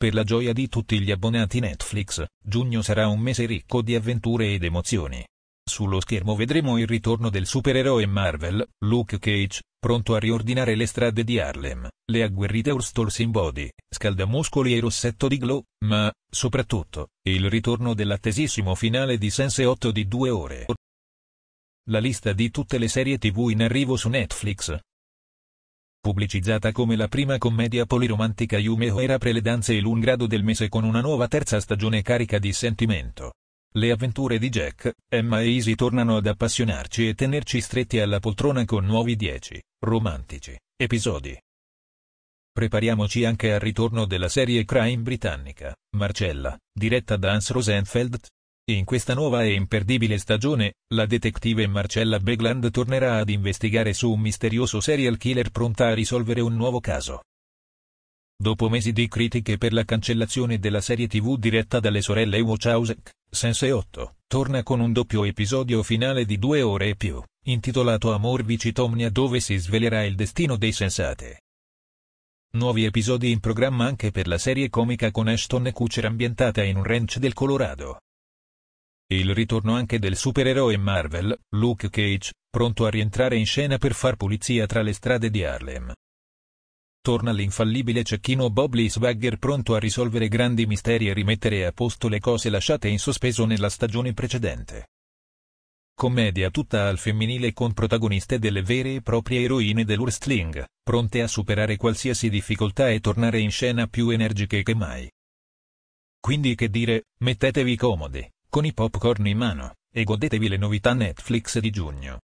Per la gioia di tutti gli abbonati Netflix, giugno sarà un mese ricco di avventure ed emozioni. Sullo schermo vedremo il ritorno del supereroe Marvel, Luke Cage, pronto a riordinare le strade di Harlem, le agguerrite Urstolz in body, scaldamuscoli e rossetto di glow, ma, soprattutto, il ritorno dell'attesissimo finale di Sense 8 di due ore. La lista di tutte le serie tv in arrivo su Netflix, pubblicizzata come la prima commedia poliromantica Yumeo era prele danze e l'ungrado del mese con una nuova terza stagione carica di sentimento. Le avventure di Jack, Emma e Easy tornano ad appassionarci e tenerci stretti alla poltrona con nuovi 10, romantici, episodi. Prepariamoci anche al ritorno della serie crime britannica, Marcella, diretta da Hans Rosenfeld, in questa nuova e imperdibile stagione, la detective Marcella Begland tornerà ad investigare su un misterioso serial killer pronta a risolvere un nuovo caso. Dopo mesi di critiche per la cancellazione della serie tv diretta dalle sorelle Wachowski, Sense 8, torna con un doppio episodio finale di due ore e più, intitolato Amor Vicitomnia dove si svelerà il destino dei sensate. Nuovi episodi in programma anche per la serie comica con Ashton Kutcher ambientata in un ranch del Colorado. Il ritorno anche del supereroe Marvel, Luke Cage, pronto a rientrare in scena per far pulizia tra le strade di Harlem. Torna l'infallibile cecchino Bob Swagger pronto a risolvere grandi misteri e rimettere a posto le cose lasciate in sospeso nella stagione precedente. Commedia tutta al femminile con protagoniste delle vere e proprie eroine del pronte a superare qualsiasi difficoltà e tornare in scena più energiche che mai. Quindi che dire, mettetevi comodi con i popcorn in mano e godetevi le novità Netflix di giugno.